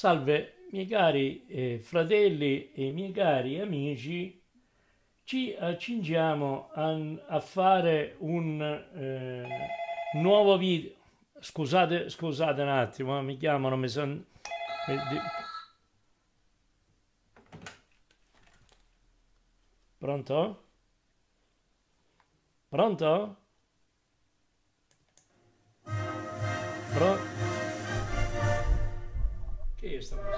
Salve, miei cari eh, fratelli e miei cari amici, ci accingiamo a, a fare un eh, nuovo video. Scusate, scusate un attimo, eh, mi chiamano, mi sono... Pronto? Pronto? or something.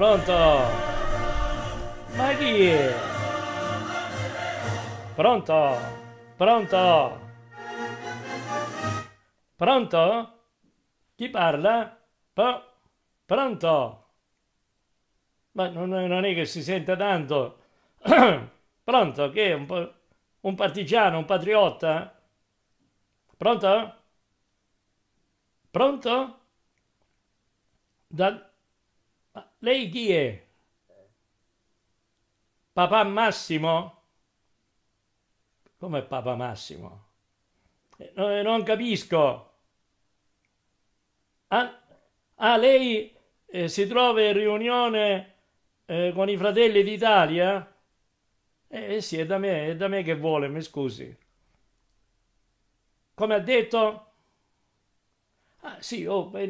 Pronto? Ma chi è? Pronto? Pronto? Pronto? Chi parla? Pro pronto? Ma non, non, è che si sente tanto. pronto? Che è un, un partigiano, un patriotta? Pronto? Pronto? Da, lei chi è? Papà Massimo? Come Papa Massimo? Eh, no, eh, non capisco. Ah, ah lei eh, si trova in riunione eh, con i fratelli d'Italia? Eh sì, è da, me, è da me che vuole, mi scusi. Come ha detto? Ah sì, oh, beh,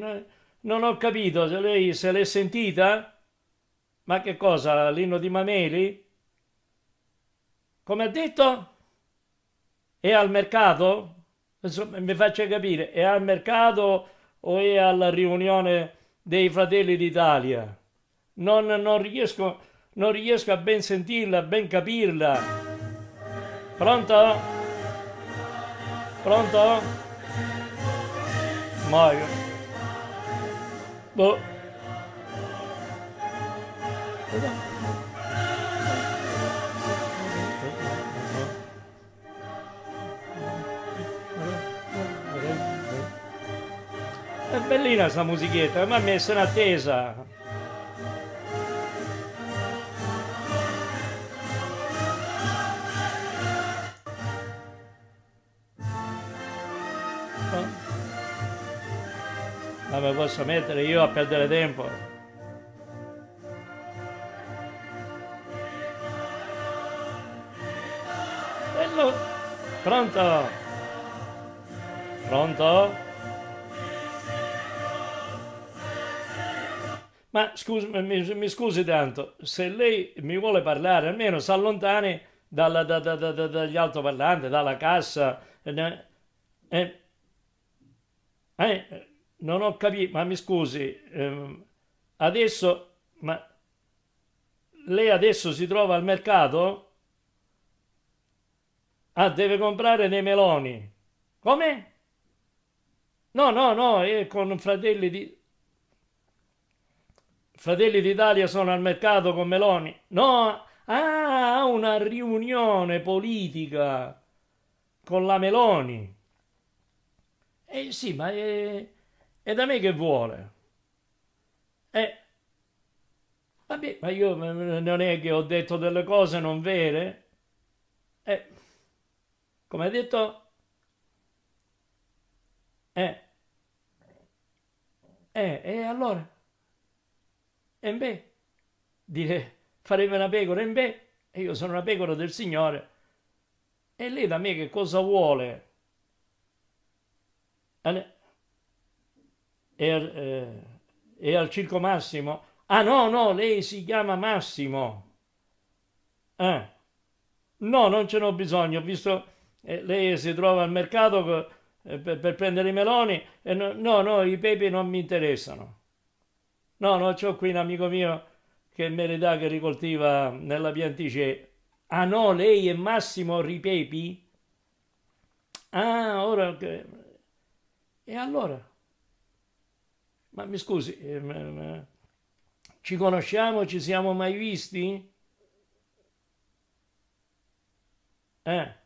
non ho capito, lei se l'è sentita? Ma che cosa, l'inno di Mameli? Come ha detto? È al mercato? Insomma, mi faccia capire, è al mercato o è alla riunione dei Fratelli d'Italia? Non, non, riesco, non riesco a ben sentirla, a ben capirla. Pronto? Pronto? Muoio. Boh. È bellina sta musichetta, ma mi sono attesa. non mi posso mettere io a perdere tempo. Bello. Pronto? Pronto? Ma scusi, mi, mi, scusi tanto, se lei mi vuole parlare, almeno si allontani dalla, da, da, da, dagli altoparlanti, dalla cassa. Eh, eh, eh non ho capito, ma mi scusi, ehm, adesso, ma lei adesso si trova al mercato? Ah, deve comprare dei meloni. Come? No, no, no, è con fratelli di... Fratelli d'Italia sono al mercato con Meloni. No, ah, una riunione politica con la Meloni. Eh sì, ma... È e da me che vuole? Eh, vabbè, ma io non è che ho detto delle cose non vere? Eh, come hai detto? Eh, eh e eh, allora? E beh, dire, faremo una pecora, e beh, e io sono una pecora del Signore. E lei da me che cosa vuole? Allora, eh, e, er, eh, è al circo Massimo? Ah no, no, lei si chiama Massimo. Eh. No, non ce n'ho bisogno, ho visto eh, lei si trova al mercato eh, per, per, prendere i meloni. E no, no, no, i pepi non mi interessano. No, no, c'ho qui un amico mio che me li dà, che ricoltiva nella piantice. Ah no, lei è Massimo Ripepi? Ah, ora... E allora? Ma mi scusi, ehm, ehm, ci conosciamo? Ci siamo mai visti? Eh?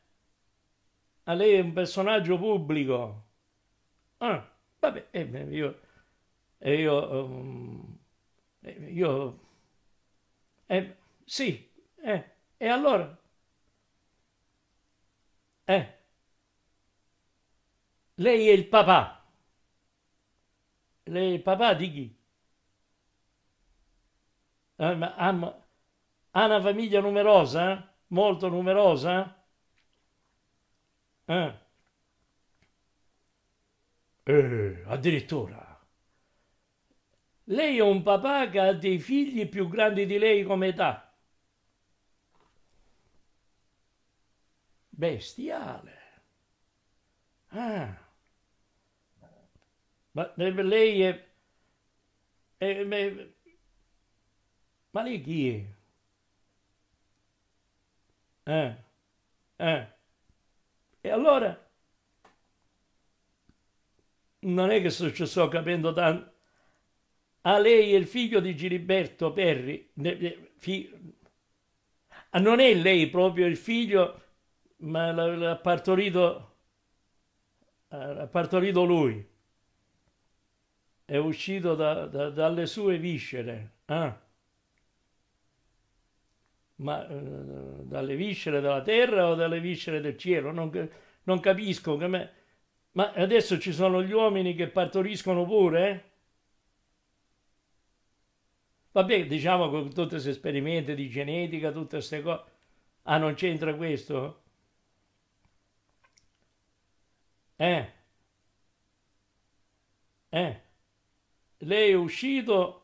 A lei è un personaggio pubblico. Ah, vabbè, eh, io... Eh, io... Ehm, eh, io... Eh, sì, eh, e allora? Eh? Lei è il papà. Lei è papà di chi? Ha una famiglia numerosa? Molto numerosa? Eh. Eh, addirittura. Lei è un papà che ha dei figli più grandi di lei come età. Bestiale. Ah. Ma lei è... è, è ma lei chi è? Eh? Eh? E allora? Non è che ci sto capendo tanto. A ah, lei è il figlio di Giliberto Perri. Ah, non è lei proprio il figlio, ma l'ha partorito, ha partorito lui è uscito da, da, dalle sue viscere, eh? ma eh, dalle viscere della terra o dalle viscere del cielo? Non, non capisco me... Ma adesso ci sono gli uomini che partoriscono pure? Eh? Vabbè, diciamo con tutti questi esperimenti di genetica, tutte queste cose. Ah, non c'entra questo? Eh? Eh? lei è uscito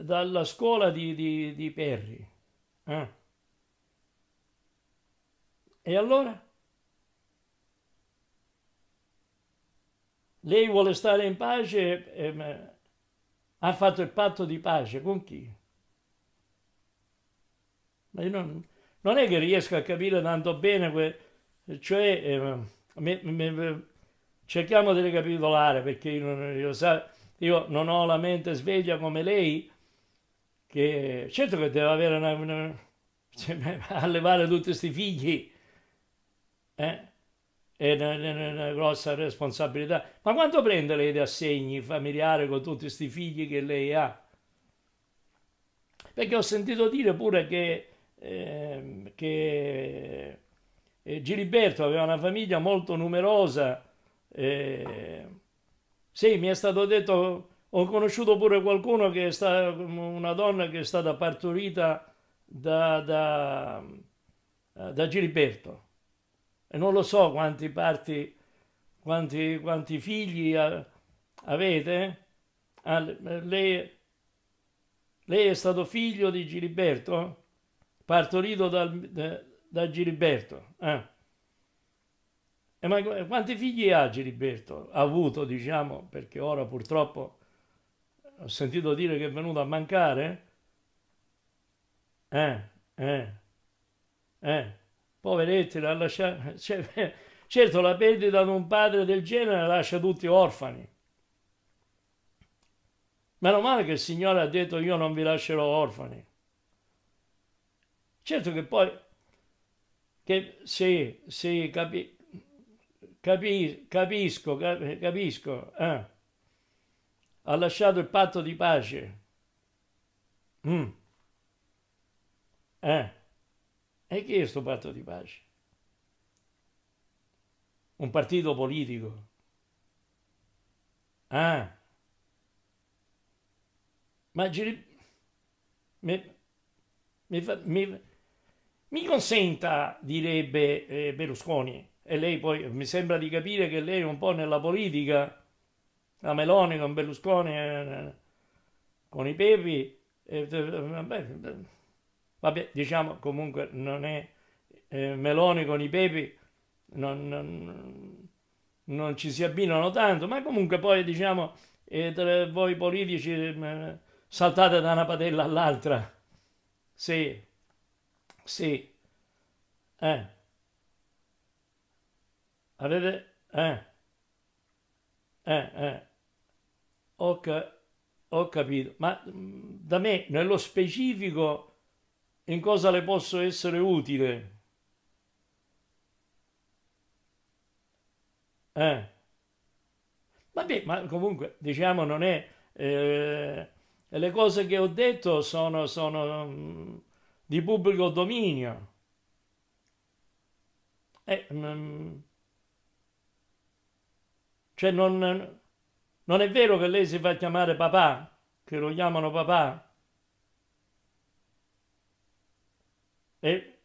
dalla scuola di, di, di Perri. Eh? E allora? Lei vuole stare in pace, ehm, ha fatto il patto di pace con chi? Ma io non, non è che riesco a capire tanto bene, que, cioè eh, me, me, me, cerchiamo di ricapitolare perché io, non, io sa, io non ho la mente sveglia come lei, che certo che deve avere una, una cioè, allevare tutti questi figli eh? è una, una, una, grossa responsabilità. Ma quanto prende lei di assegni familiari con tutti questi figli che lei ha? Perché ho sentito dire pure che, ehm, eh, che Giliberto aveva una famiglia molto numerosa. Eh, sì, mi è stato detto, ho conosciuto pure qualcuno che è stata, una donna che è stata partorita da, da, da Giliberto. E non lo so quanti parti, quanti, quanti figli avete. Ah, lei, lei, è stato figlio di Giliberto? Partorito dal, da, da Giliberto. Ah. Eh. E eh, ma quanti figli ha Giliberto? Ha avuto, diciamo, perché ora purtroppo ho sentito dire che è venuto a mancare. Eh, eh, eh, poveretti, l'ha lasciato. Cioè, certo, la perdita di un padre del genere lascia tutti orfani. Meno male che il Signore ha detto io non vi lascerò orfani. Certo che poi, che sì, sì, capi, Capi, capisco, capisco. Eh. Ha lasciato il patto di pace. Mm. Eh. E chi è questo patto di pace? Un partito politico. Ah. Ma Giri... mi, mi, mi, mi consenta, direbbe eh, Berlusconi, e lei poi mi sembra di capire che lei un po' nella politica, la Meloni con Berlusconi, eh, con i Pepi, eh, vabbè, vabbè, diciamo comunque non è eh, Meloni con i Pepi, non, non, non, ci si abbinano tanto, ma comunque poi diciamo eh, voi politici mm, saltate da una padella all'altra. Sì, sì. Eh. Avete? Eh? Eh, eh. Ho, ca- ho capito. Ma mm, da me, nello specifico, in cosa le posso essere utile? Eh. Vabbè, ma comunque, diciamo, non è... Eh, le cose che ho detto sono, sono mh, mm, di pubblico dominio. Eh, mh, mm, cioè non, non è vero che lei si fa chiamare papà, che lo chiamano papà. E, e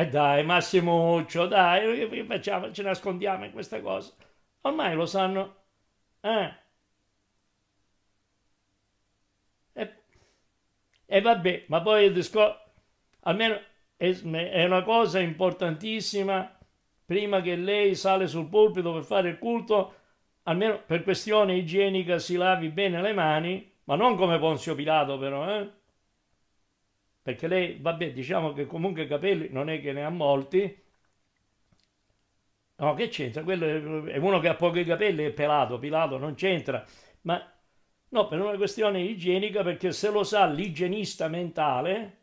eh, dai, Massimuccio, dai, facciamo, ci nascondiamo in questa cosa. Ormai lo sanno. Eh. E, e vabbè, ma poi il discorso, almeno è, è una cosa importantissima prima che lei sale sul pulpito per fare il culto, almeno per questione igienica si lavi bene le mani, ma non come Ponzio Pilato però, eh? perché lei, vabbè, diciamo che comunque i capelli non è che ne ha molti, no, che c'entra? Quello è uno che ha pochi capelli e pelato, Pilato non c'entra, ma no, per una questione igienica, perché se lo sa l'igienista mentale,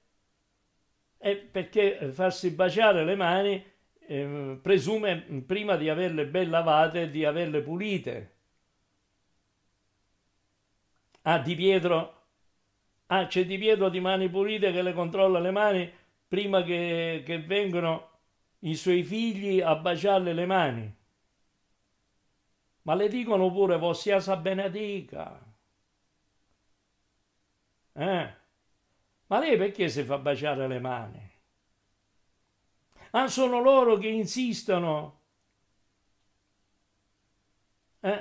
è perché farsi baciare le mani Ehm, presume prima di averle ben lavate di averle pulite. Ah, Di Pietro, ah, c'è Di Pietro di mani pulite che le controlla le mani prima che, che vengano i suoi figli a baciarle le mani. Ma le dicono pure vostra benedica. Eh? Ma lei perché si fa baciare le mani? Ah, sono loro che insistono. Eh?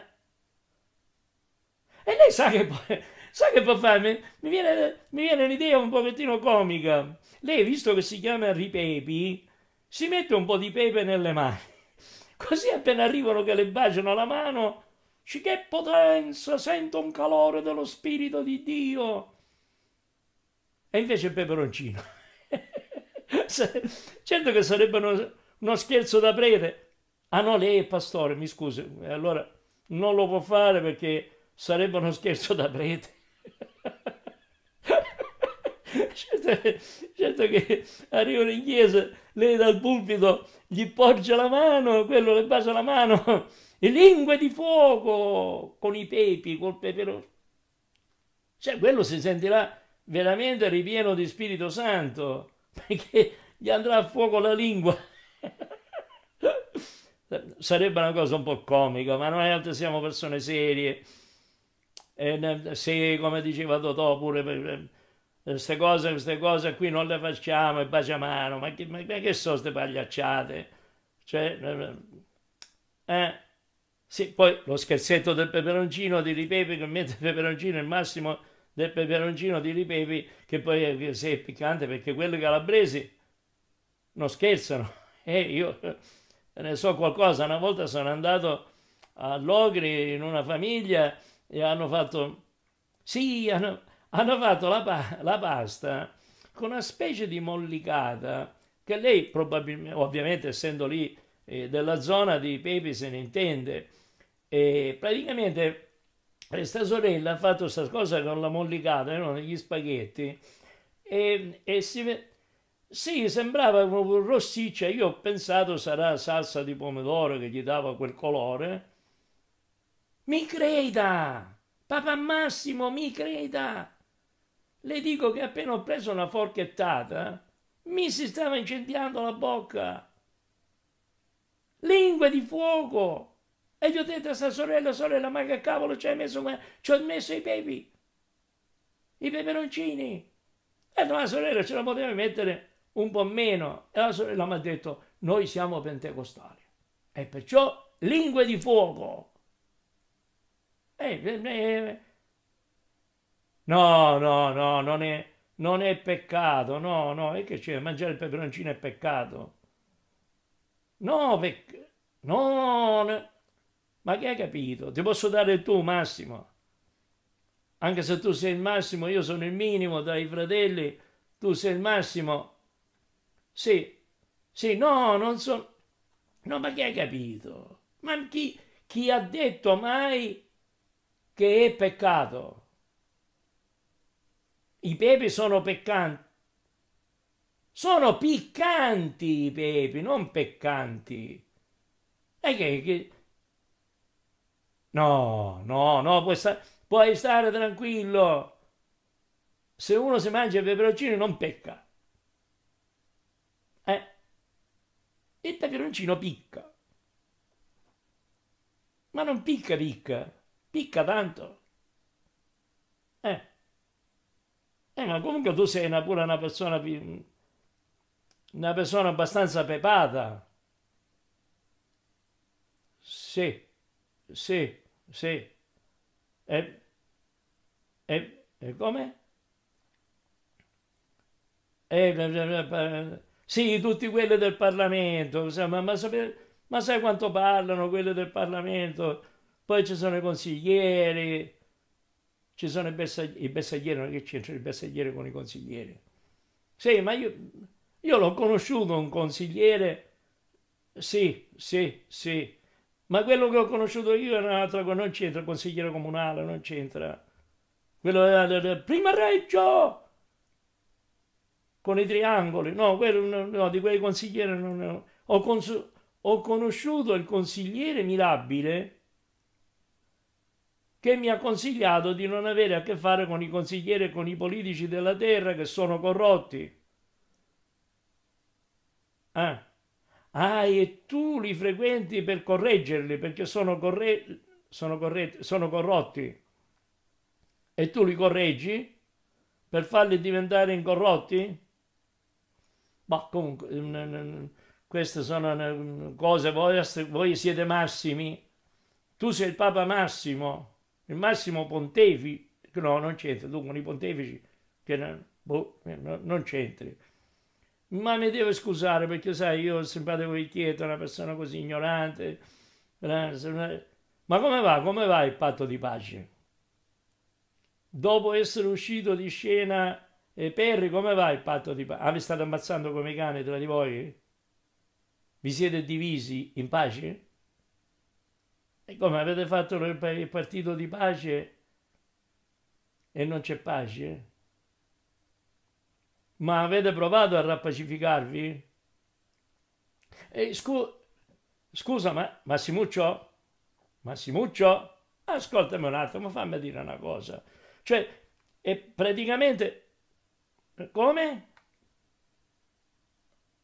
E lei sa che, poi, sa che può fare? Mi viene, mi viene un'idea un pochettino comica. Lei, visto che si chiama Ripepi, si mette un po' di pepe nelle mani. Così appena arrivano che le baciano la mano, ci che potenza, sento un calore dello Spirito di Dio. E invece è peperoncino. certo che sarebbe uno, uno, scherzo da prete. Ah no, lei è pastore, mi scusi. Eh, allora non lo può fare perché sarebbe uno scherzo da prete. certo, certo che arrivano in chiesa, lei dal pulpito gli porge la mano, quello le basa la mano, e lingue di fuoco con i pepi, col peperone. Cioè, quello si sentirà veramente ripieno di Spirito Santo perché gli andrà a fuoco la lingua. Sarebbe una cosa un po' comica, ma noi altri siamo persone serie. E se, come diceva Totò, pure queste cose, queste cose qui non le facciamo e baciamano, ma che, ma che sono queste pagliacciate? Cioè, eh, eh, sì, poi lo scherzetto del peperoncino di Ripepe che mette il peperoncino il massimo del peperoncino di ripepi che poi se è piccante perché quelli calabresi non scherzano e eh, io eh, ne so qualcosa una volta sono andato a Logri in una famiglia e hanno fatto sì hanno, hanno fatto la, la pasta con una specie di mollicata che lei probabilmente ovviamente essendo lì eh, della zona di Pepi se ne intende e praticamente e sta sorella ha fatto questa cosa con la mollicata, no? negli spaghetti, e, e si vede... Sì, sembrava rossiccia, cioè io ho pensato sarà salsa di pomodoro che gli dava quel colore. Mi creda, papà Massimo, mi creda. Le dico che appena ho preso una forchettata, mi si stava incendiando la bocca. Lingue di fuoco! E gli ho detto a sta sorella, sorella, ma che cavolo ci hai messo? Ci ho messo i pepi, i peperoncini. E la sorella ce la poteva mettere un po' meno. E la sorella mi ha detto, noi siamo pentecostali. E perciò lingue di fuoco. E, Eh, eh, no, no, no, non è, non è peccato. No, no, è che c'è? Mangiare il peperoncino è peccato. No, peccato. No, no. Ma che hai capito? Ti posso dare il tuo massimo. Anche se tu sei il massimo, io sono il minimo dai fratelli, tu sei il massimo. Sì, sì, no, non sono... No, ma che hai capito? Ma chi, chi ha detto mai che è peccato? I pepi sono peccanti. Sono piccanti i pepi, non peccanti. E che, che No, no, no, puoi, sta- puoi stare tranquillo. Se uno si mangia i peperoncini non pecca. Eh? Il peperoncino picca. Ma non picca picca, picca tanto. Eh. Eh, ma comunque tu sei una, pure una persona una persona abbastanza pepata. Sì, sì. Sì. E, e, e come? E, sì, tutti quelli del Parlamento, ma, ma, ma sai quanto parlano quelli del Parlamento? Poi ci sono i consiglieri, ci sono i bersaglieri, i bersaglieri non che c'entra il bersagliere con i consiglieri. Sì, ma io, io l'ho conosciuto un consigliere, sì, sì, sì, ma quello che ho conosciuto io era un'altra cosa, non c'entra, consigliere comunale, non c'entra. Quello era prima Reggio! Con i triangoli, no, quello, no di quei consiglieri non ho. Ho, cons- ho conosciuto il consigliere mirabile che mi ha consigliato di non avere a che fare con i consiglieri e con i politici della terra che sono corrotti. Eh. Ah, e tu li frequenti per correggerli perché sono, corre- sono, corre- sono corrotti. E tu li correggi per farli diventare incorrotti? Ma comunque, queste sono cose, voi, voi siete massimi. Tu sei il Papa Massimo, il Massimo Pontefice. No, non c'entra, tu con i pontefici, che boh, eh, non c'entri ma mi devo scusare perché sai io ho simpatico Vecchietto, una persona così ignorante. Ma come va? Come va il patto di pace? Dopo essere uscito di scena, e eh, Perri, come va il patto di pace? Ah, vi state ammazzando come cane tra di voi? Vi siete divisi in pace? E come avete fatto il partito di pace e non c'è pace? Ma avete provato a rappacificarvi? E scu- scusa, ma Massimuccio? Massimuccio? Ascoltami un attimo, fammi dire una cosa. Cioè, è praticamente... Come?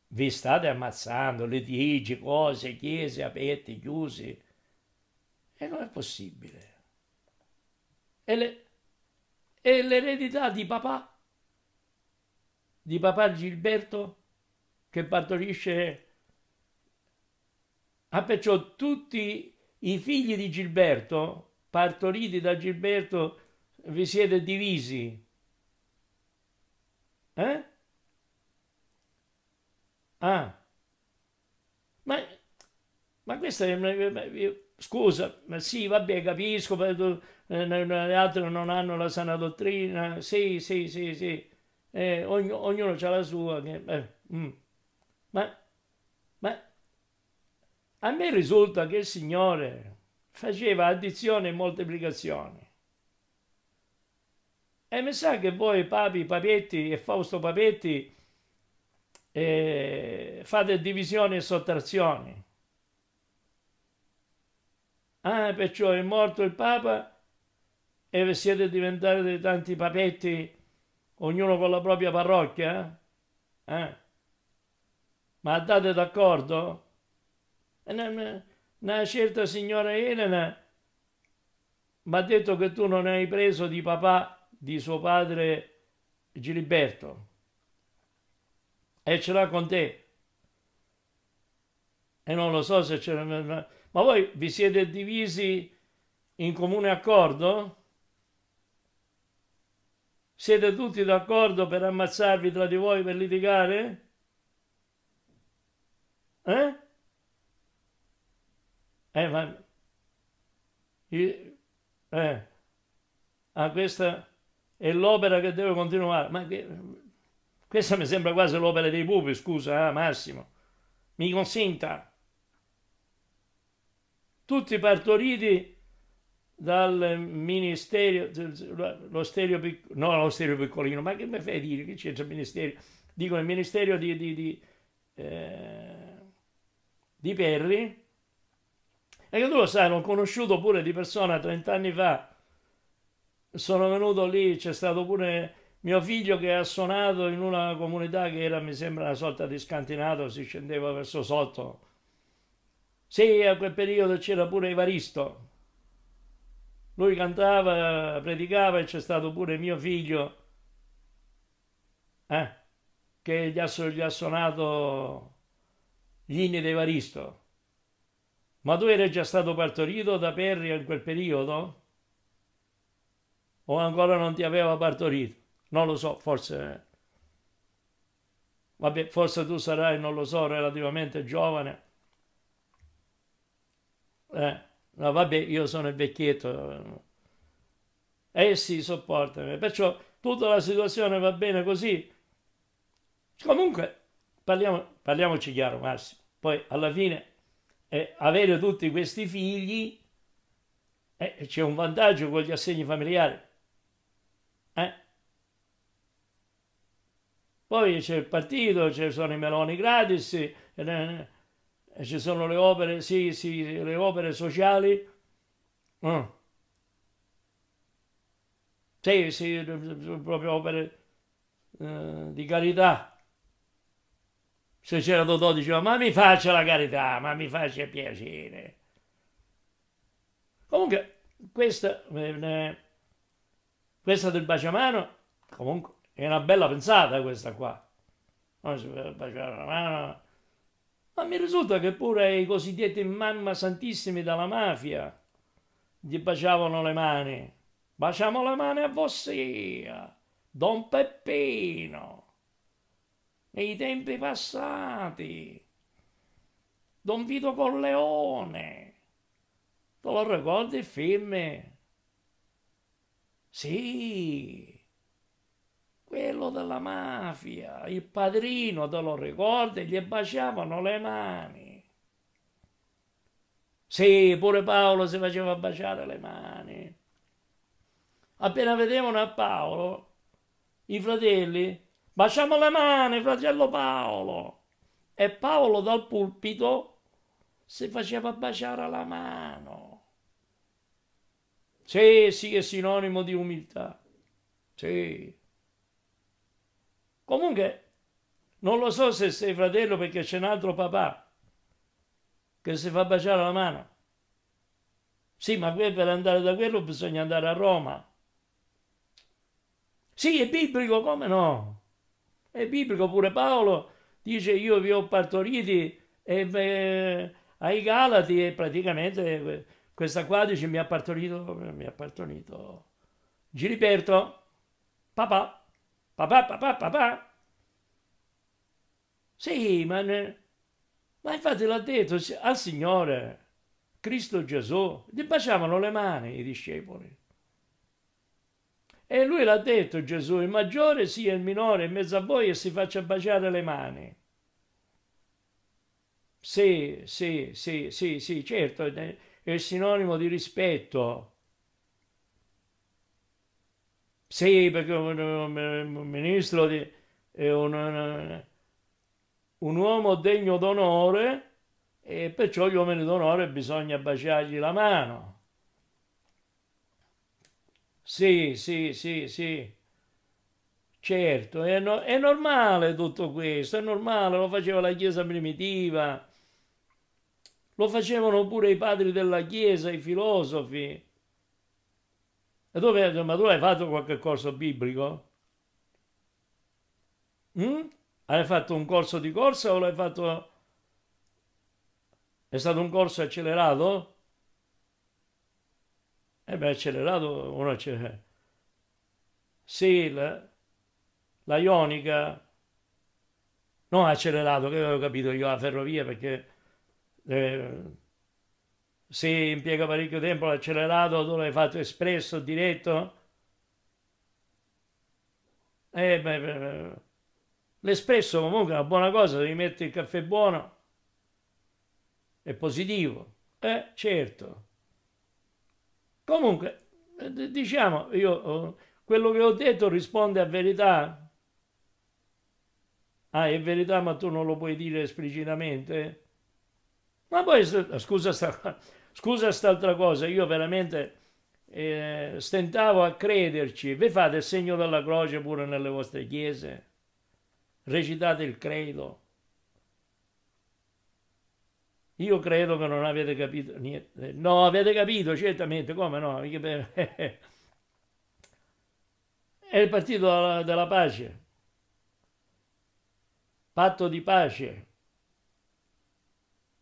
Vi state ammazzando, litigi, cose, chiese aperte, chiuse. E non è possibile. E, le, e l'eredità di papà di papà Gilberto che partorisce Ah, perciò tutti i figli di Gilberto, partoriti da Gilberto, vi siete divisi. Eh? Ah. Ma, ma questa è una... Scusa, ma sì, vabbè, capisco, gli eh, altri non hanno la sana dottrina. Sì, sì, sì, sì eh, ogn- ognuno ha la sua. Che, eh, mm. ma, ma a me risulta che il Signore faceva addizione e moltiplicazione. E mi sa che voi, Papi Papetti e Fausto Papetti, eh, fate divisione e sottrazione. Ah, perciò è morto il Papa e siete diventati tanti papetti Ognuno con la propria parrocchia? Eh? eh? Ma andate d'accordo? Una, una certa signora Elena mi ha detto che tu non hai preso di papà, di suo padre Giliberto. E ce l'ha con te. E non lo so se c'era... Ma voi vi siete divisi in comune accordo? Siete tutti d'accordo per ammazzarvi tra di voi per litigare? Eh? Eh, ma... Eh. Ah, questa è l'opera che deve continuare. Ma che... Questa mi sembra quasi l'opera dei pupi, scusa, eh, Massimo. Mi consenta. Tutti partoriti dal ministero, lo stereo, no, lo stereo piccolino, ma che mi fai dire che c'entra il ministero? Dico il ministero di, di, di, eh, di Perri, e che tu lo sai, l'ho conosciuto pure di persona 30 anni fa, sono venuto lì, c'è stato pure mio figlio che ha suonato in una comunità che era, mi sembra, una sorta di scantinato, si scendeva verso sotto. Sì, a quel periodo c'era pure Evaristo, lui cantava, predicava e c'è stato pure mio figlio eh, che gli ha, gli ha suonato gli inni di Evaristo. Ma tu eri già stato partorito da Perria in quel periodo? O ancora non ti aveva partorito? Non lo so, forse... Vabbè, forse tu sarai, non lo so, relativamente giovane. Eh. No, vabbè, io sono il vecchietto. Essi eh, eh, sopportano. Perciò tutta la situazione va bene così. Comunque, parliamo, parliamoci chiaro, Massimo. Poi, alla fine, eh, avere tutti questi figli eh, c'è un vantaggio con gli assegni familiari. Eh? Poi c'è il partito, ci sono i meloni gratis, eh, e ci sono le opere, sì, sì, le opere sociali. Mm. Sì, sì, proprio opere eh, di carità. Se c'era Totò diceva, ma mi faccia la carità, ma mi faccia piacere. Comunque, questa, eh, questa del baciamano, comunque, è una bella pensata questa qua. Non si può baciare la mano ma mi risulta che pure i cosiddetti mamma santissimi della mafia gli baciavano le mani. Baciamo le mani a Vossia, Don Peppino. Nei tempi passati, Don Vito Colleone. Te lo ricordi il film? Sì, quello della mafia, il padrino, te lo ricordi, gli baciavano le mani. Sì, pure Paolo si faceva baciare le mani. Appena vedevano a Paolo, i fratelli, baciamo le mani, fratello Paolo. E Paolo dal pulpito si faceva baciare la mano. Sì, sì, è sinonimo di umiltà. Sì. Comunque, non lo so se sei fratello perché c'è un altro papà che si fa baciare la mano. Sì, ma per andare da quello bisogna andare a Roma. Sì, è biblico, come no? È biblico pure Paolo dice io vi ho partoriti e, eh, ai Galati e praticamente questa qua dice mi ha partorito, mi ha partorito Giliberto, papà. Papà, papà, papà. Sì, ma, ne... ma infatti l'ha detto al Signore, Cristo Gesù, gli baciavano le mani i discepoli. E lui l'ha detto Gesù, il maggiore sia il minore in mezzo a voi e si faccia baciare le mani. Sì, sì, sì, sì, sì, certo, è sinonimo di rispetto, sì, perché un ministro di, è eh, un, un uomo degno d'onore e perciò gli uomini d'onore bisogna baciargli la mano. Sì, sì, sì, sì. Certo, è, no, è, normale tutto questo, è normale, lo faceva la Chiesa primitiva, lo facevano pure i padri della Chiesa, i filosofi. E tu pensi, ma tu hai fatto qualche corso biblico? Mm? Hai fatto un corso di corsa o l'hai fatto... È stato un corso accelerato? E eh beh, accelerato uno accelerato. Sì, la, la ionica... No, accelerato, che avevo capito io la ferrovia perché... Eh, si impiega parecchio tempo l'accelerato, tu l'hai fatto espresso, diretto? Eh, beh, beh, l'espresso comunque è una buona cosa, devi mettere il caffè buono, è positivo, eh, certo. Comunque, eh, diciamo, io, oh, quello che ho detto risponde a verità? Ah, è verità, ma tu non lo puoi dire esplicitamente? Ma poi, scusa, sta, Scusa quest'altra cosa, io veramente eh, stentavo a crederci. Vi fate il segno della croce pure nelle vostre chiese? Recitate il credo. Io credo che non avete capito niente. No, avete capito, certamente, come no? È il partito della, pace. Patto di pace.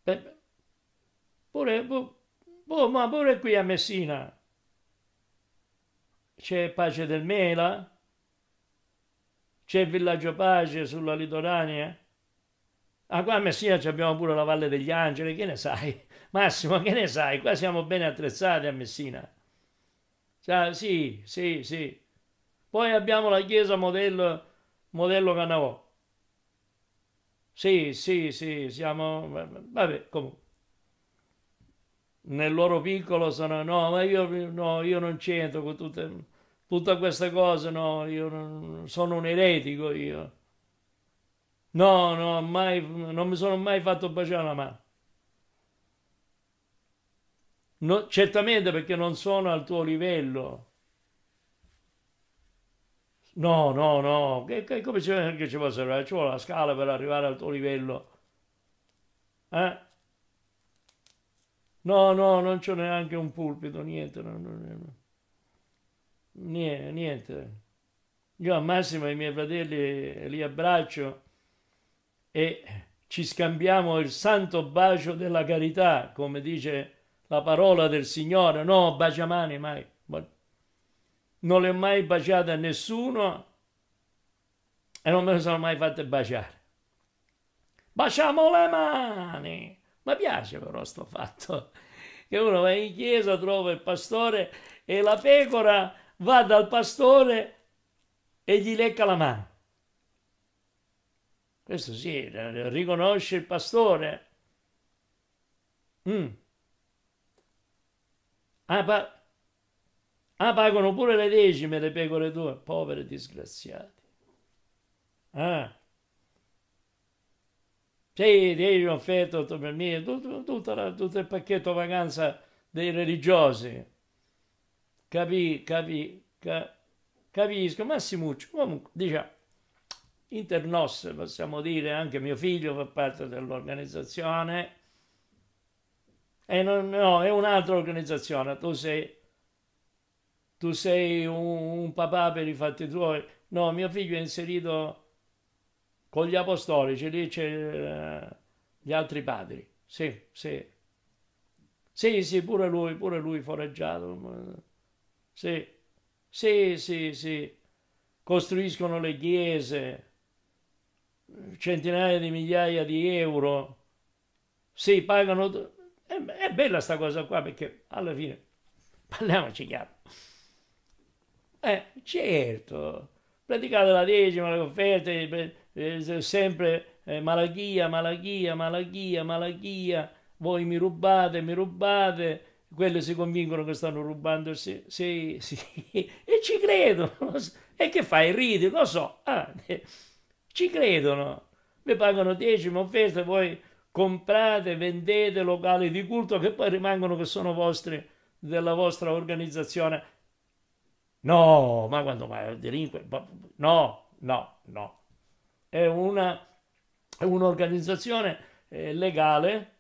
Beh, pure boh, Oh, ma pure qui a Messina c'è Pace del Mela, c'è Villaggio Pace sulla Litorania. Ah, qua a Messina abbiamo pure la Valle degli Angeli, che ne sai? Massimo, che ne sai? Qua siamo ben attrezzati a Messina. Ah, sì, sì, sì. Poi abbiamo la chiesa modello, modello Canavò. Sì, sì, sì, siamo... Vabbè, comunque nel loro piccolo sono no, ma io, no, io non c'entro con tutte, tutte queste cose, no, io non, sono un eretico io. No, no, mai, non mi sono mai fatto baciare la mano. No, certamente perché non sono al tuo livello. No, no, no, che, che, come ci, ci può servire? Ci vuole la scala per arrivare al tuo livello. Eh? No, no, non c'è neanche un pulpito, niente, no, no, niente, niente. Io a Massimo i miei fratelli eh, li abbraccio e ci scambiamo il santo bacio della carità, come dice la parola del Signore. No, baciamani mai. Non le ho mai baciate a nessuno e non me le sono mai fatte baciare. Baciamo le mani! Ma piace però sto fatto che uno va in chiesa, trova il pastore e la pecora va dal pastore e gli lecca la mano. Questo sì, riconosce il pastore. Mm. Ah, pa ah, pagano pure le decime le pecore tue, poveri disgraziati. Ah. Sì, io ho offerto per me, tutto, tutto, tutto il pacchetto vacanza dei religiosi. Capi, capì, ca, capisco. Massimuccio, comunque, diciamo, internos, possiamo dire, anche mio figlio fa parte dell'organizzazione. E non, no, è un'altra organizzazione, tu sei, tu sei un, un papà per i fatti tuoi. No, mio figlio è inserito con gli apostolici, lì c'è uh, gli altri padri. Sì, sì. Sì, sì, pure lui, pure lui foreggiato. Sì, sì, sì, sì. Costruiscono le chiese, centinaia di migliaia di euro. Sì, pagano... È, è bella sta cosa qua perché alla fine, parliamoci chiaro. Eh, certo, praticate la decima, le offerte eh, sempre eh, Malachia, Malachia, Malachia, Malachia, voi mi rubate, mi rubate, quelli si convincono che stanno rubando, sì, sì, sì. e ci credono. E che fai? Ridi, lo so, ah, eh, ci credono. Mi pagano decima offesa, voi comprate, vendete locali di culto che poi rimangono che sono vostri, della vostra organizzazione. No, ma quando mai delinque? No, no, no è, una, è un'organizzazione eh, legale,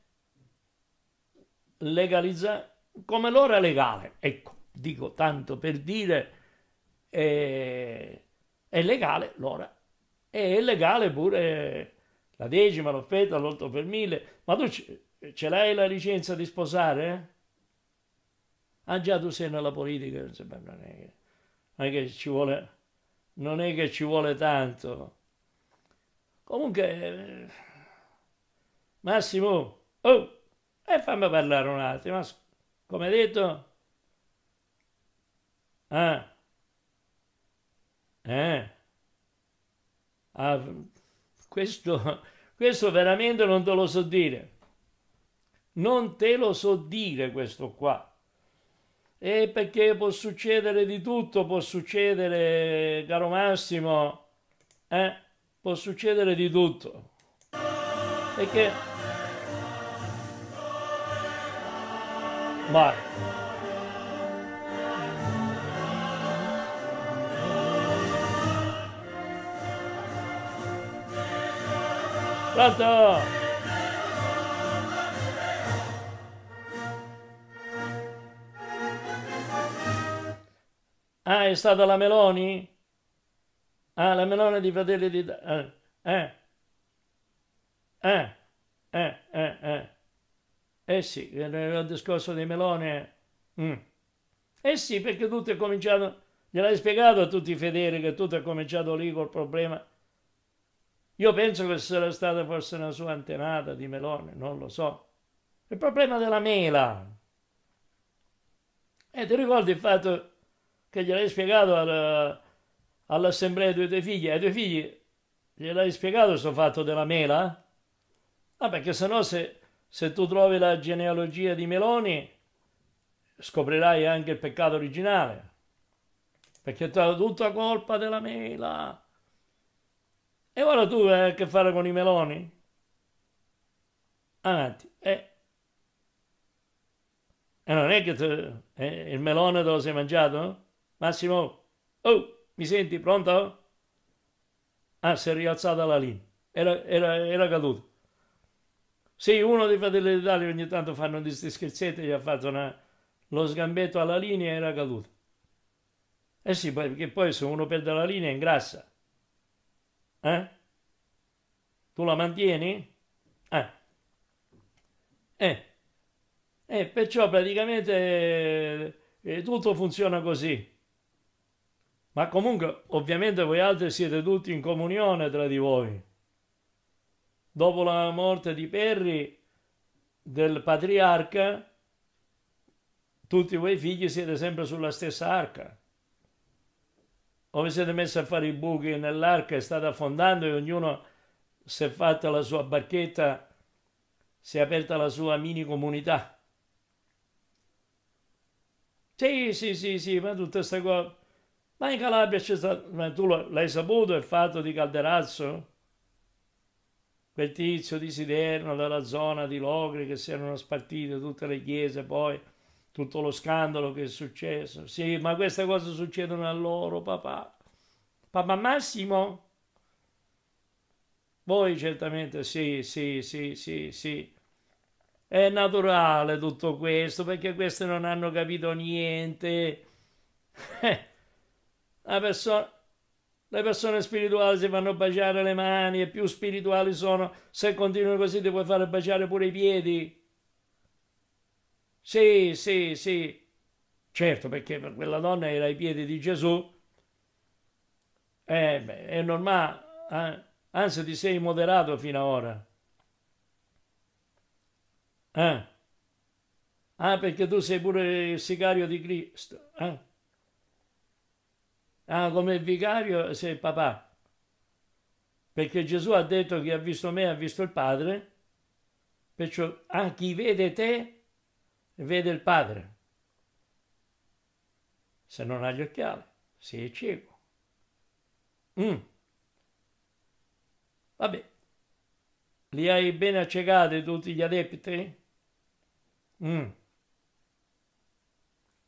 legalizza come l'ora legale. Ecco, dico tanto per dire, eh, è legale l'ora. E è legale pure la decima, l'offerta, l'otto per mille. Ma tu ce, ce l'hai la licenza di sposare? Ah già tu sei nella politica, non è che, non è che ci vuole non è che ci vuole tanto. Comunque, eh, Massimo, oh, e fammi parlare un attimo, come hai detto? Ah. Eh? Ah, questo, questo veramente non te lo so dire. Non te lo so dire questo qua. E perché può succedere di tutto, può succedere, caro Massimo, eh? può succedere di tutto. E che... Ma... Pronto! Ah, è stata la Meloni? Ah, la melone di Fratelli di... Eh, eh. Eh. Eh, eh, eh. Eh sì, il discorso di Meloni. Eh. Mm. Eh sì, perché tutto è cominciato, gliel'hai spiegato a tutti i fedeli che tutto è cominciato lì col problema. Io penso che sarà stata forse una sua antenata di melone, non lo so. Il problema della mela. E eh, ti ricordi il fatto che gliel'hai spiegato al, all'assemblea dei tuoi figli, E ai tuoi figli gliel'hai spiegato questo fatto della mela? Ah, perché sennò se, se tu trovi la genealogia di Meloni scoprirai anche il peccato originale, perché è stata tutta colpa della mela. E ora tu hai a che fare con i meloni? Avanti, eh. E non è che tu, eh, il melone te lo sei mangiato? No? Massimo, oh! Mi senti, pronto? Ah, si è rialzata la linea. Era, era, era caduto. Sì, uno dei fratelli d'Italia ogni tanto fanno questi scherzetti, gli ha fatto una, lo sgambetto alla linea e era caduto. Eh sì, perché poi se uno perde la linea è ingrassa. Eh? Tu la mantieni? Eh. Eh. eh perciò praticamente eh, tutto funziona così. Ma comunque, ovviamente voi altri siete tutti in comunione tra di voi. Dopo la morte di Perry, del patriarca, tutti voi figli siete sempre sulla stessa arca. O vi siete messi a fare i buchi nell'arca e state affondando e ognuno si è fatta la sua barchetta, si è aperta la sua mini comunità. Sì, sì, sì, sì, ma tutte queste cose ma in Calabria c'è stato, ma tu l'hai saputo il fatto di Calderazzo? Quel tizio di Siderno, dalla zona di Logri, che si erano spartite tutte le chiese, poi tutto lo scandalo che è successo. Sì, ma queste cose succedono a loro, papà. Papà Massimo? Voi certamente sì, sì, sì, sì, sì. È naturale tutto questo, perché questi non hanno capito niente. Eh, perso- le persone spirituali si fanno baciare le mani e più spirituali sono. Se continuano così ti puoi fare baciare pure i piedi. Sì, sì, sì. Certo, perché per quella donna era ai piedi di Gesù. Eh, beh, è normale. Eh? Anzi, ti sei moderato fino ad ora. Eh? Ah, perché tu sei pure il sicario di Cristo. Eh? Ah, come vicario sei papà. Perché Gesù ha detto chi ha visto me ha visto il Padre. Perciò, ah, chi vede te vede il Padre. Se non ha gli occhiali, sei cieco. Mm. Vabbè, li hai ben accecati tutti gli adepti? Mm.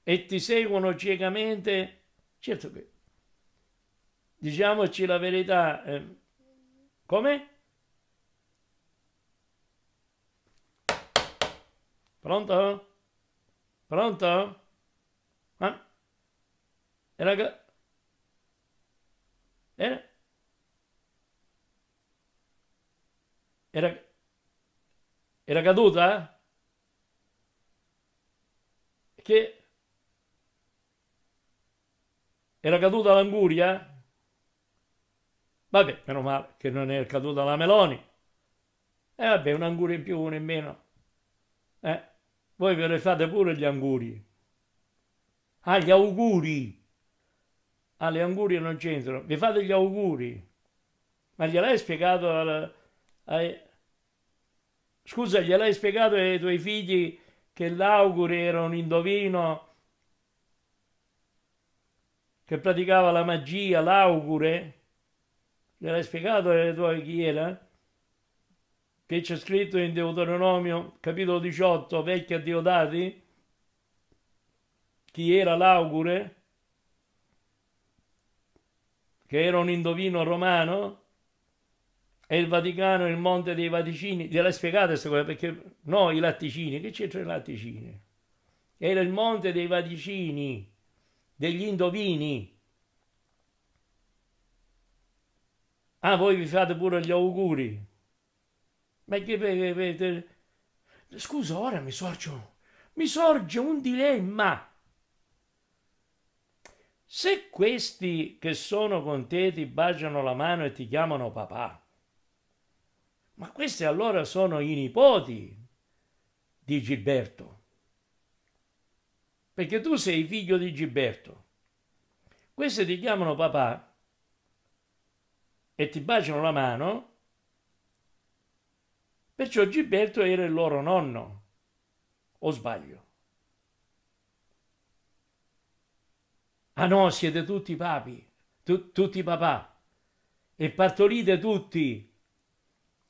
E ti seguono ciecamente? Certo che diciamoci la verità, eh, come? Pronto? Pronto? Ah? Era che... Era... Era... Era caduta? Eh? Che... Era caduta l'anguria? Vabbè, meno male che non è caduta la Meloni. E eh, vabbè, un anguria in più, uno in meno. Eh, voi ve ne fate pure gli anguri. Ah, gli auguri. Ah, le angurie non c'entrano. Vi fate gli auguri. Ma gliel'hai spiegato al, ai... Scusa, gliel'hai spiegato ai tuoi figli che l'auguri era un indovino che praticava la magia, l'augure? l'hai spiegato nelle eh, tue eh, chiele? Che c'è scritto in Deuteronomio, capitolo 18, vecchia Diodati? Chi era l'augure? Che era un indovino romano? E il Vaticano, il monte dei vaticini? Gliel'hai spiegato questa cosa? Perché no, i latticini, che c'entra i latticini? Era il monte dei vaticini, degli indovini Ah, voi vi fate pure gli auguri. Ma che... vedete? Scusa, ora mi sorge, un, mi sorge un dilemma. Se questi che sono con te ti baciano la mano e ti chiamano papà, ma questi allora sono i nipoti di Gilberto. Perché tu sei figlio di Gilberto. Questi ti chiamano papà e ti baciano la mano, perciò Gilberto era il loro nonno, o sbaglio? Ah no, siete tutti papi, tu, tutti papà, e partorite tutti.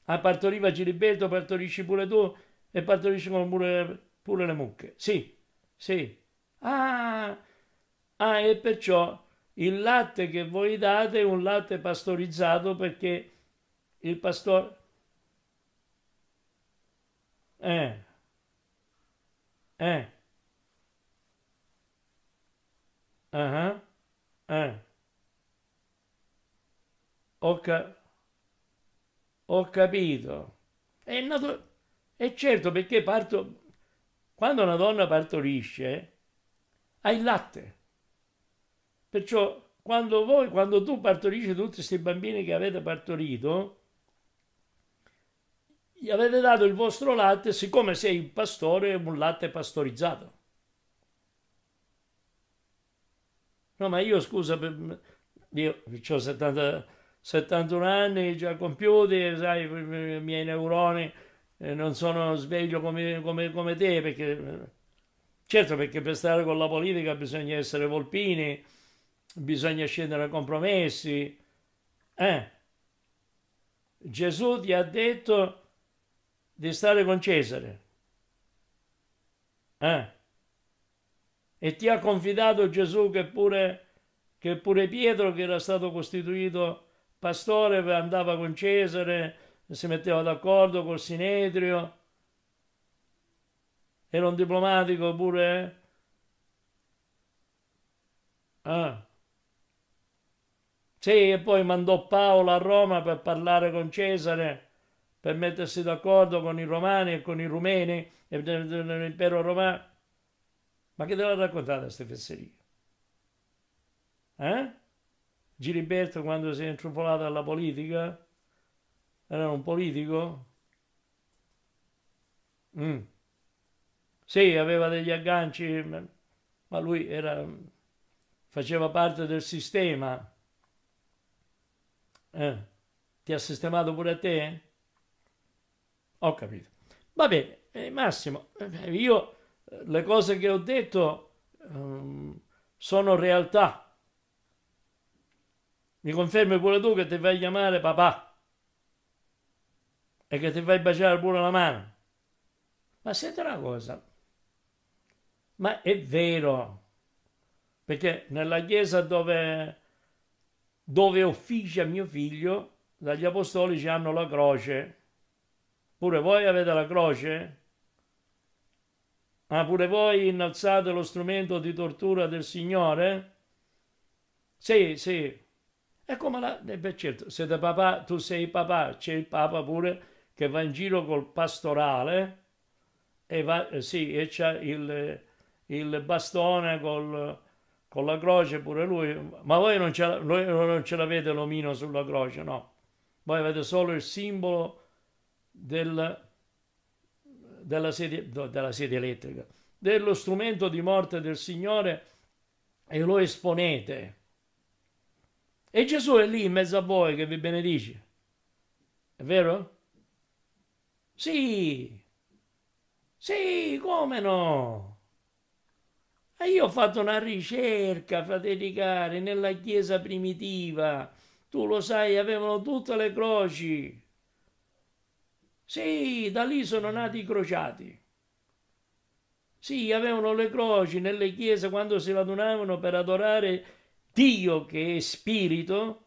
Ah, partoriva Gilberto, partorisci pure tu, e partoriscono pure, pure le mucche. Sì, sì. Ah, ah, e perciò il latte che voi date è un latte pastorizzato perché il pastore... Eh. Eh. Uh-huh. Eh. Ho, ca- ho capito. È, nato- è certo perché parto... Quando una donna partorisce, ha il latte. Perciò quando voi, quando tu partorisci tutti questi bambini che avete partorito, gli avete dato il vostro latte, siccome sei un pastore, un latte pastorizzato. No, ma io scusa, io ho 70, 71 anni già compiuti, sai, i miei neuroni eh, non sono sveglio come, come, come te, perché certo perché per stare con la politica bisogna essere volpini, bisogna scendere a compromessi. Eh. Gesù ti ha detto di stare con Cesare. Eh. E ti ha confidato Gesù che pure, che pure Pietro, che era stato costituito pastore, andava con Cesare, si metteva d'accordo col Sinedrio. Era un diplomatico pure. Eh? Ah. Sì, e poi mandò Paolo a Roma per parlare con Cesare, per mettersi d'accordo con i romani e con i rumeni e dell'impero romano. Ma che te l'ha raccontata queste fesserie? Eh? Giliberto quando si è intrufolato alla politica? Era un politico? Mm. Sì, aveva degli agganci, ma lui era, faceva parte del sistema eh, ti ha sistemato pure a te? Eh? Ho capito. Va bene, eh, Massimo, eh, io eh, le cose che ho detto um, sono realtà. Mi confermi pure tu che ti vai a chiamare papà e che ti vai a baciare pure la mano. Ma senti una cosa, ma è vero, perché nella chiesa dove dove officia mio figlio, dagli apostolici hanno la croce. Pure voi avete la croce? Ma pure voi innalzate lo strumento di tortura del Signore? Sì, sì. E come la... Eh, beh, certo, siete papà, tu sei papà, c'è il Papa pure che va in giro col pastorale e va, eh, sì, e c'è il, il bastone col con la croce pure lui, ma voi non ce, non ce l'avete l'omino sulla croce, no. Voi avete solo il simbolo del, della, sedia, della sedia elettrica, dello strumento di morte del Signore e lo esponete. E Gesù è lì in mezzo a voi che vi benedice. È vero? Sì. Sì, come no? E io ho fatto una ricerca, fratelli cari, nella chiesa primitiva. Tu lo sai, avevano tutte le croci. Sì, da lì sono mm. nati i crociati. Sì, avevano le croci nelle chiese quando si radunavano per adorare Dio che è spirito.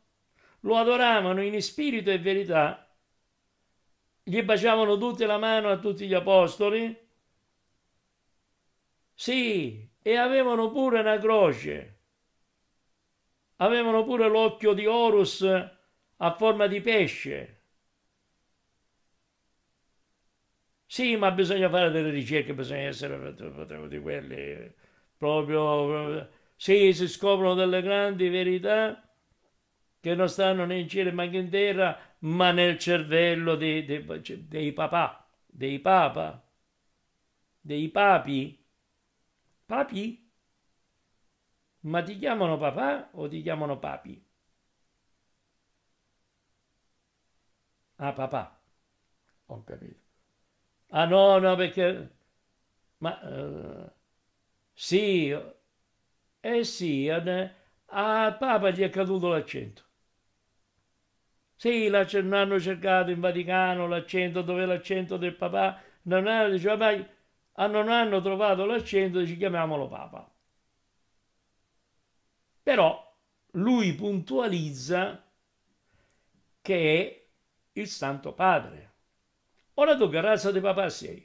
Lo adoravano in spirito e verità. Gli baciavano tutti la mano a tutti gli apostoli. Sì, e avevano pure una croce. Avevano pure l'occhio di Horus a forma di pesce. Sì, ma bisogna fare delle ricerche, bisogna essere di quelli. Proprio sì, si scoprono delle grandi verità che non stanno né in cielo né in terra, ma nel cervello dei, dei, dei papà, dei papa, dei papi. Papi? Ma ti chiamano papà o ti chiamano papi? Ah, papà. Ho capito. Ah, no, no, perché... Ma... Uh, sì, eh sì, al a Papa gli è caduto l'accento. Sì, l'accento, hanno cercato in Vaticano l'accento, dove l'accento del papà non era, diceva, ma ah, non hanno trovato l'accento, ci chiamiamolo Papa. Però lui puntualizza che è il Santo Padre. Ora tu che razza di papà sei?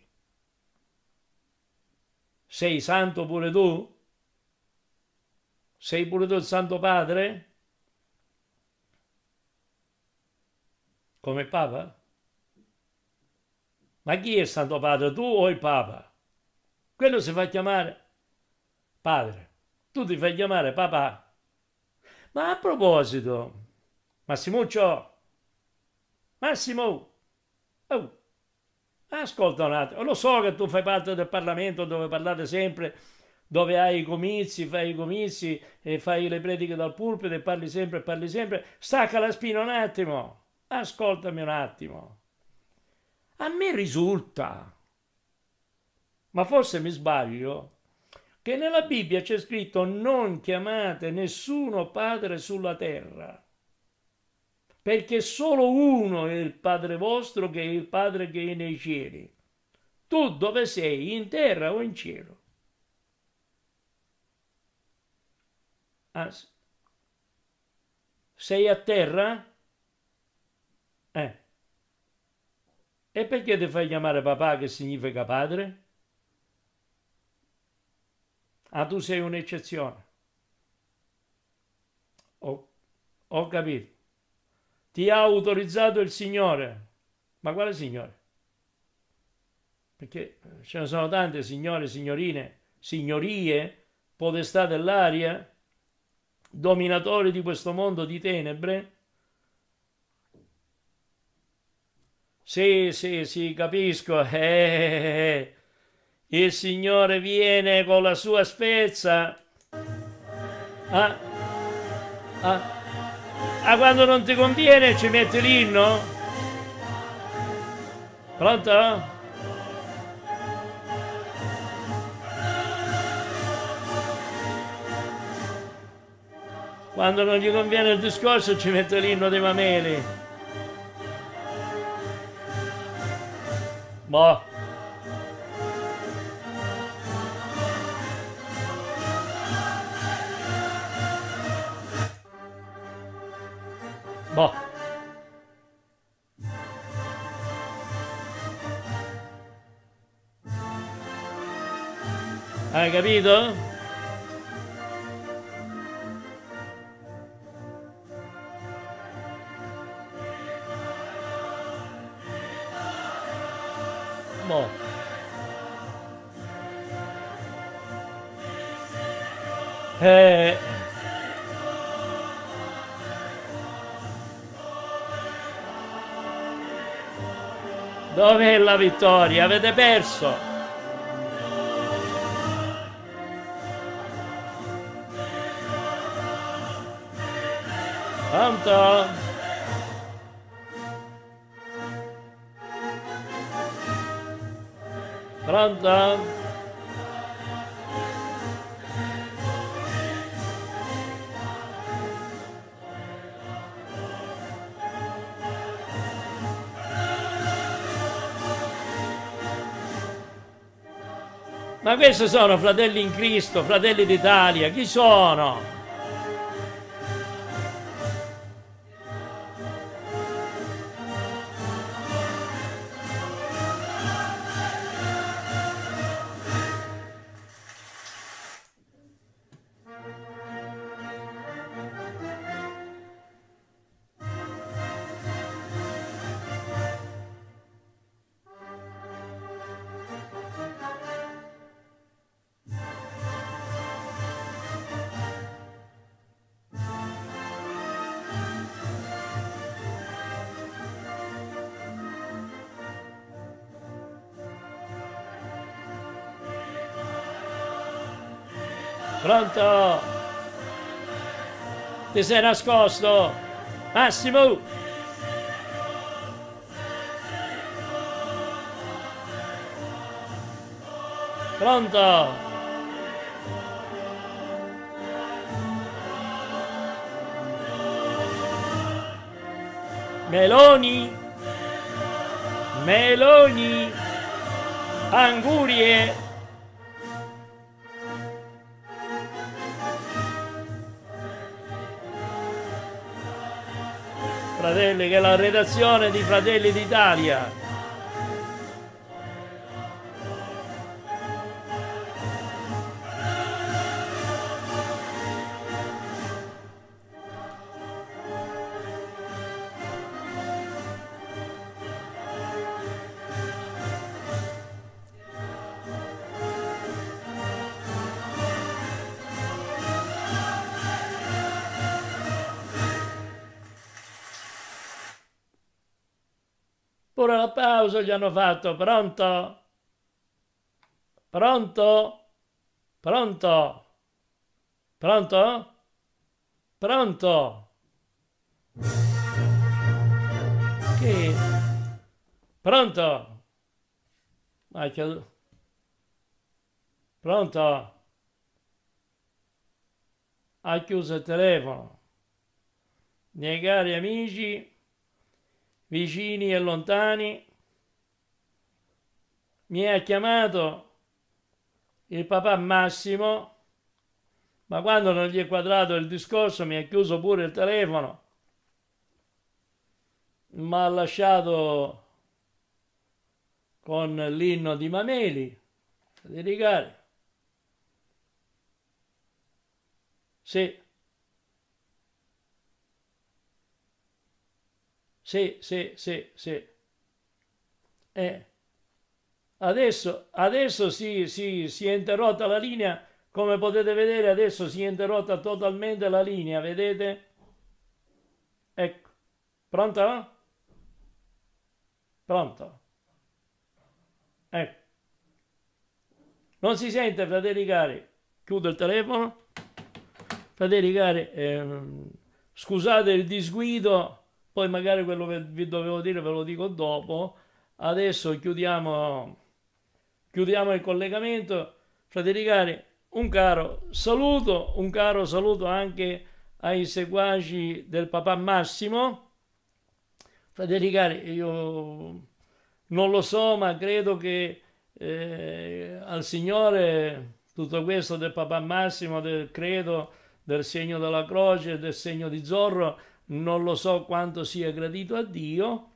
Sei santo pure tu? Sei pure tu il Santo Padre? Come Papa? Ma chi è il Santo Padre, tu o il Papa? Quello si fa chiamare padre, tu ti fai chiamare papà. Ma a proposito, Massimuccio, Massimo, oh, ascolta un attimo, lo so che tu fai parte del Parlamento dove parlate sempre dove hai i comizi, fai i comizi e fai le prediche dal pulpito e parli sempre, parli sempre, stacca la spina un attimo, ascoltami un attimo. A me risulta ma forse mi sbaglio, che nella Bibbia c'è scritto non chiamate nessuno padre sulla terra, perché solo uno è il padre vostro che è il padre che è nei cieli. Tu dove sei, in terra o in cielo? Ah, sei a terra? Eh. E perché ti fai chiamare papà che significa padre? Ah, tu sei un'eccezione. Ho, ho capito. Ti ha autorizzato il Signore. Ma quale Signore? Perché eh, ce ne sono tante signore, signorine, signorie, potestà dell'aria, dominatori di questo mondo di tenebre. Sì, sì, sì, capisco. Eh, eh, eh. eh il Signore viene con la sua spezza. Ah, ah, ah quando non ti conviene ci metti l'inno? Pronto? Quando non gli conviene il discorso ci mette l'inno dei mameli. Boh. Boh. Hai capito? Dov'è la vittoria? Avete perso! Pronto? Pronto? Ma questi sono fratelli in Cristo, fratelli d'Italia, chi sono? pronto? Ti sei nascosto? Massimo! Pronto? Meloni? Meloni? Angurie? fratelli, che è la redazione di Fratelli d'Italia applauso gli hanno fatto. Pronto? Pronto? Pronto? Pronto? Pronto? Che? Pronto? Ma c'è... Pronto? Ha chiuso il telefono. Miei cari amici, vicini e lontani, mi ha chiamato il papà Massimo, ma quando non gli è quadrato il discorso mi ha chiuso pure il telefono, mi ha lasciato con l'inno di Mameli, di Sì. Sì, sì, sì, sì. Eh. Adesso, adesso si, si, si è interrotta la linea, come potete vedere adesso si è interrotta totalmente la linea, vedete? Ecco, pronto? Pronto? Ecco. Non si sente, fratelli cari. Chiudo il telefono. Fratelli cari, ehm, scusate il disguido, poi magari quello che vi dovevo dire ve lo dico dopo. Adesso chiudiamo chiudiamo il collegamento. Fratericari, un caro saluto, un caro saluto anche ai seguaci del papà Massimo. Fratericari, io non lo so, ma credo che eh, al Signore tutto questo del papà Massimo, del credo, del segno della croce, del segno di Zorro, non lo so quanto sia gradito a Dio,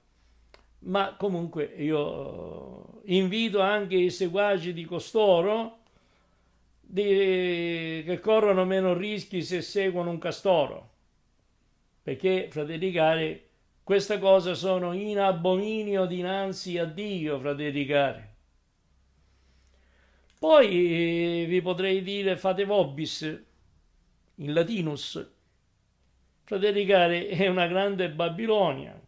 ma comunque io eh, invito anche i seguaci di costoro di, che corrono meno rischi se seguono un castoro perché fratelli cari questa cosa sono in abominio dinanzi a Dio fratelli cari poi eh, vi potrei dire fate vobis in latinus fratelli cari è una grande Babilonia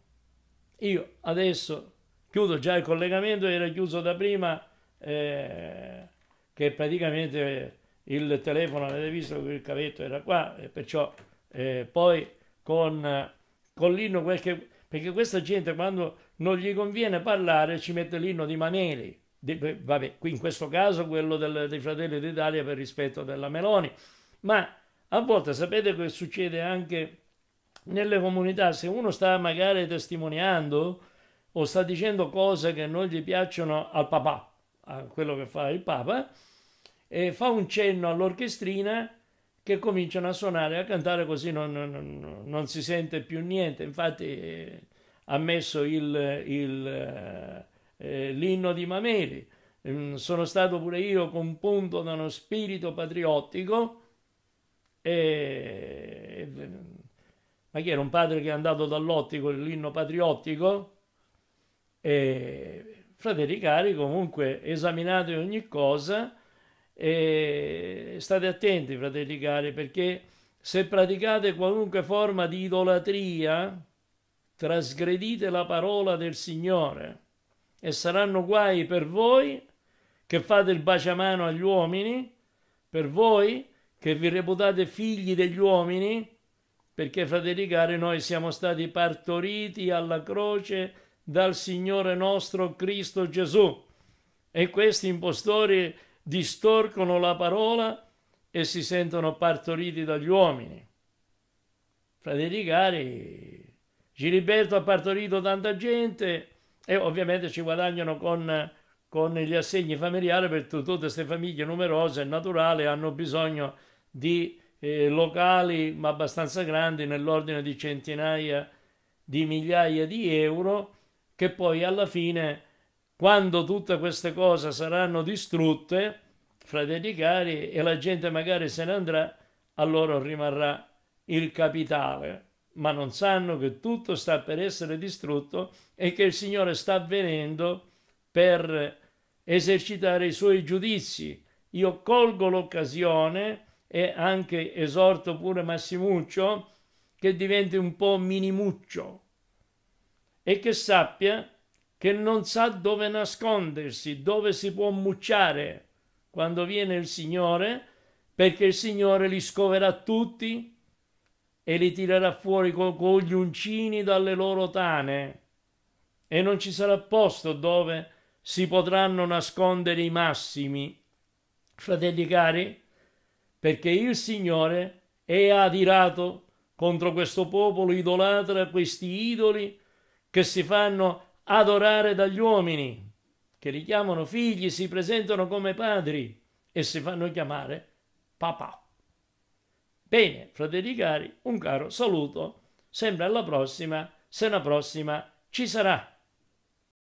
io adesso chiudo già il collegamento, era chiuso da prima, eh, che praticamente il telefono, avete visto che il cavetto era qua, e perciò eh, poi con con l'inno qualche... perché questa gente quando non gli conviene parlare ci mette l'inno di Maneri di... vabbè qui in questo caso quello del... dei fratelli d'Italia per rispetto della Meloni ma a volte sapete che succede anche nelle comunità, se uno sta magari testimoniando o sta dicendo cose che non gli piacciono al papà, a quello che fa il papa, e fa un cenno all'orchestrina che cominciano a suonare e a cantare così non, non, non, si sente più niente. Infatti eh, ha messo il, il, eh, l'inno di Mameli. Mm, sono stato pure io compunto da uno spirito patriottico e ma che era un padre che è andato dall'ottico, l'inno patriottico, e fratelli cari, comunque esaminate ogni cosa e state attenti, fratelli cari, perché se praticate qualunque forma di idolatria, trasgredite la parola del Signore e saranno guai per voi che fate il baciamano agli uomini, per voi che vi reputate figli degli uomini, perché fratelli cari noi siamo stati partoriti alla croce dal Signore nostro Cristo Gesù e questi impostori distorcono la parola e si sentono partoriti dagli uomini. Fratelli cari, Giliberto ha partorito tanta gente e ovviamente ci guadagnano con, con gli assegni familiari perché tutte queste famiglie numerose e naturali hanno bisogno di eh, locali ma abbastanza grandi nell'ordine di centinaia di migliaia di euro che poi alla fine quando tutte queste cose saranno distrutte fratelli cari e la gente magari se ne andrà a loro rimarrà il capitale ma non sanno che tutto sta per essere distrutto e che il Signore sta venendo per esercitare i suoi giudizi. Io colgo l'occasione e anche esorto pure Massimuccio che diventi un po' minimuccio e che sappia che non sa dove nascondersi, dove si può mucciare quando viene il Signore, perché il Signore li scoverà tutti e li tirerà fuori con, con gli uncini dalle loro tane e non ci sarà posto dove si potranno nascondere i massimi. Fratelli cari, perché il Signore è adirato contro questo popolo idolatra, questi idoli che si fanno adorare dagli uomini, che li chiamano figli, si presentano come padri e si fanno chiamare papà. Bene, fratelli cari, un caro saluto, sempre alla prossima, se la prossima ci sarà.